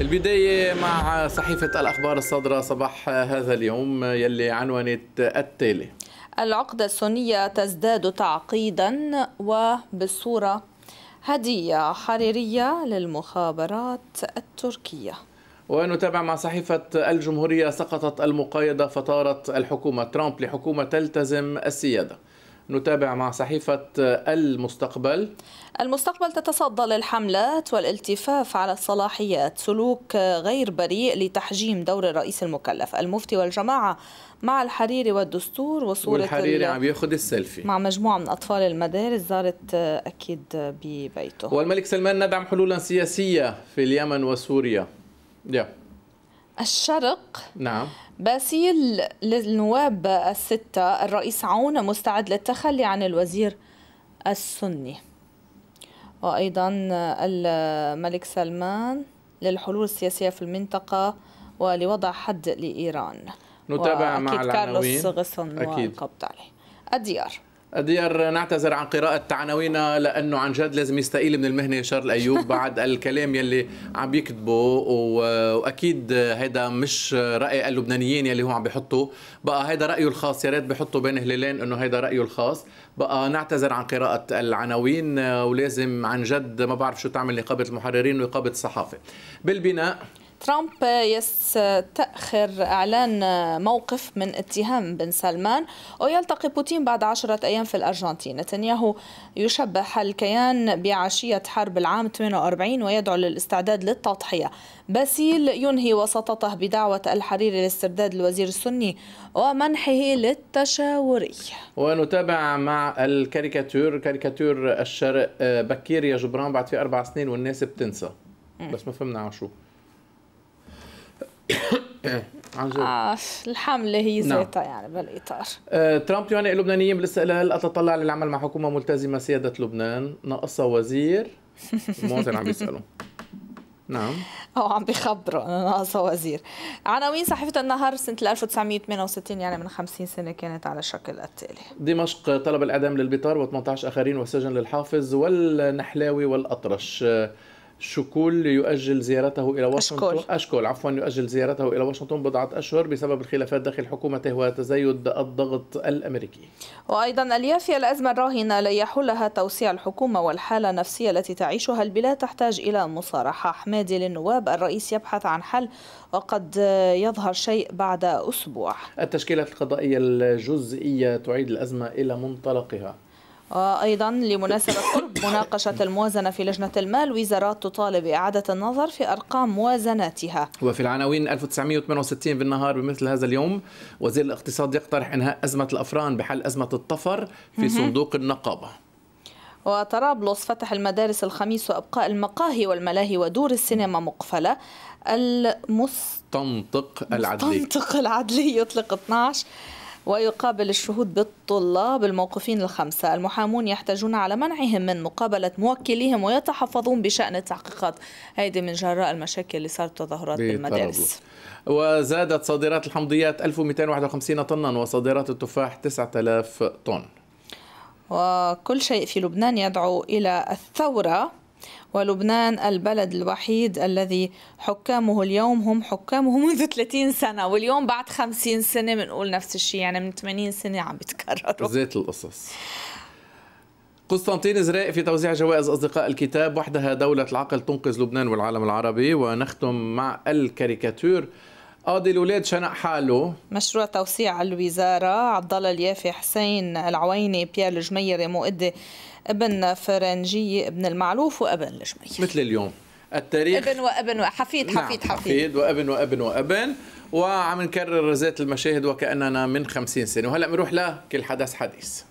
البداية مع صحيفة الأخبار الصادرة صباح هذا اليوم يلي عنونت التالي العقدة السنية تزداد تعقيدا وبالصورة هدية حريرية للمخابرات التركية ونتابع مع صحيفة الجمهورية سقطت المقايضة فطارت الحكومة ترامب لحكومة تلتزم السيادة نتابع مع صحيفة المستقبل المستقبل تتصدى للحملات والالتفاف على الصلاحيات سلوك غير بريء لتحجيم دور الرئيس المكلف المفتي والجماعة مع الحريري والدستور وصورة والحريري عم ياخذ السيلفي مع مجموعة من أطفال المدارس زارت أكيد ببيته والملك سلمان ندعم حلولا سياسية في اليمن وسوريا yeah. الشرق نعم باسيل للنواب الستة الرئيس عون مستعد للتخلي عن الوزير السني وأيضا الملك سلمان للحلول السياسية في المنطقة ولوضع حد لإيران نتابع مع العناوين كارلوس غصن أكيد. والقبض عليه الديار أدير نعتذر عن قراءة عناوينا لأنه عن جد لازم يستقيل من المهنة شارل أيوب بعد الكلام يلي عم بيكتبه وأكيد هيدا مش رأي اللبنانيين يلي هو عم بيحطه بقى هيدا رأيه الخاص يا ريت بيحطه بين هلالين إنه هيدا رأيه الخاص بقى نعتذر عن قراءة العناوين ولازم عن جد ما بعرف شو تعمل نقابة المحررين ونقابة الصحافة بالبناء ترامب يستأخر إعلان موقف من اتهام بن سلمان ويلتقي بوتين بعد عشرة أيام في الأرجنتين نتنياهو يشبه الكيان بعشية حرب العام 48 ويدعو للاستعداد للتضحية باسيل ينهي وساطته بدعوة الحريري لاسترداد الوزير السني ومنحه للتشاوري ونتابع مع الكاريكاتور كاريكاتور الشرق آه، بكير يا جبران بعد في أربع سنين والناس بتنسى بس ما فهمنا عشو عن جد آه الحملة هي نعم. ذاتها نعم. يعني بالإطار آه ترامب يعني اللبنانيين بالاستقلال أتطلع للعمل مع حكومة ملتزمة سيادة لبنان ناقصها وزير المواطن عم بيسألوا نعم أو عم بيخبروا انه ناقصه وزير عناوين صحيفه النهار سنه 1968 يعني من 50 سنه كانت على الشكل التالي دمشق طلب الاعدام للبيطار و18 اخرين وسجن للحافظ والنحلاوي والاطرش شكول يؤجل زيارته إلى واشنطن اشكول عفوا يؤجل زيارته إلى واشنطن بضعة أشهر بسبب الخلافات داخل حكومته وتزايد الضغط الأمريكي وأيضا اليافيه الأزمة الراهنة لن يحلها توسيع الحكومة والحالة النفسية التي تعيشها البلاد تحتاج إلى مصارحة حمادي للنواب الرئيس يبحث عن حل وقد يظهر شيء بعد أسبوع التشكيلات القضائية الجزئية تعيد الأزمة إلى منطلقها وأيضا لمناسبة قرب مناقشة الموازنة في لجنة المال وزارات تطالب إعادة النظر في أرقام موازناتها وفي العناوين 1968 بالنهار بمثل هذا اليوم وزير الاقتصاد يقترح إنهاء أزمة الأفران بحل أزمة الطفر في صندوق النقابة وطرابلس فتح المدارس الخميس وابقاء المقاهي والملاهي ودور السينما مقفله المستنطق العدلي المستنطق العدلي يطلق 12 ويقابل الشهود بالطلاب الموقوفين الخمسة المحامون يحتاجون على منعهم من مقابلة موكليهم ويتحفظون بشأن التحقيقات هيدي من جراء المشاكل اللي صارت تظاهرات بالمدارس وزادت صادرات الحمضيات 1251 طنا وصادرات التفاح 9000 طن وكل شيء في لبنان يدعو إلى الثورة ولبنان البلد الوحيد الذي حكامه اليوم هم حكامه منذ 30 سنة واليوم بعد 50 سنة بنقول نفس الشيء يعني من 80 سنة عم بيتكرروا زيت القصص قسطنطين زراء في توزيع جوائز أصدقاء الكتاب وحدها دولة العقل تنقذ لبنان والعالم العربي ونختم مع الكاريكاتور قاضي الولاد شنق حاله مشروع توسيع الوزارة عبد الله اليافي حسين العويني بيير الجميري مؤدي ابن فرنجية ابن المعلوف وابن الجميري مثل اليوم التاريخ ابن وابن وحفيد حفيد نعم حفيد, حفيد وابن وابن وابن وعم نكرر ذات المشاهد وكأننا من خمسين سنة وهلأ بنروح لكل حدث حديث